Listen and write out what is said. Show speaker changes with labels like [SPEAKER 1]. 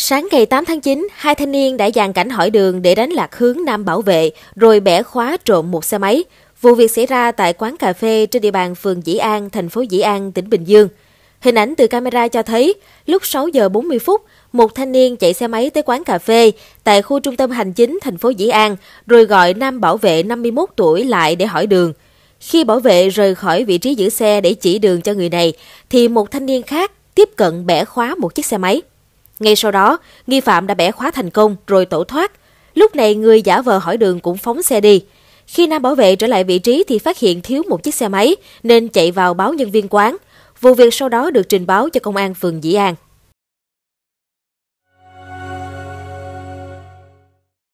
[SPEAKER 1] Sáng ngày 8 tháng 9, hai thanh niên đã dàn cảnh hỏi đường để đánh lạc hướng nam bảo vệ, rồi bẻ khóa trộm một xe máy. Vụ việc xảy ra tại quán cà phê trên địa bàn phường Dĩ An, thành phố Dĩ An, tỉnh Bình Dương. Hình ảnh từ camera cho thấy, lúc 6 giờ 40 phút, một thanh niên chạy xe máy tới quán cà phê tại khu trung tâm hành chính thành phố Dĩ An, rồi gọi nam bảo vệ 51 tuổi lại để hỏi đường. Khi bảo vệ rời khỏi vị trí giữ xe để chỉ đường cho người này, thì một thanh niên khác tiếp cận bẻ khóa một chiếc xe máy. Ngay sau đó, nghi phạm đã bẻ khóa thành công rồi tẩu thoát. Lúc này người giả vờ hỏi đường cũng phóng xe đi. Khi nam bảo vệ trở lại vị trí thì phát hiện thiếu một chiếc xe máy nên chạy vào báo nhân viên quán. Vụ việc sau đó được trình báo cho công an phường Dĩ An.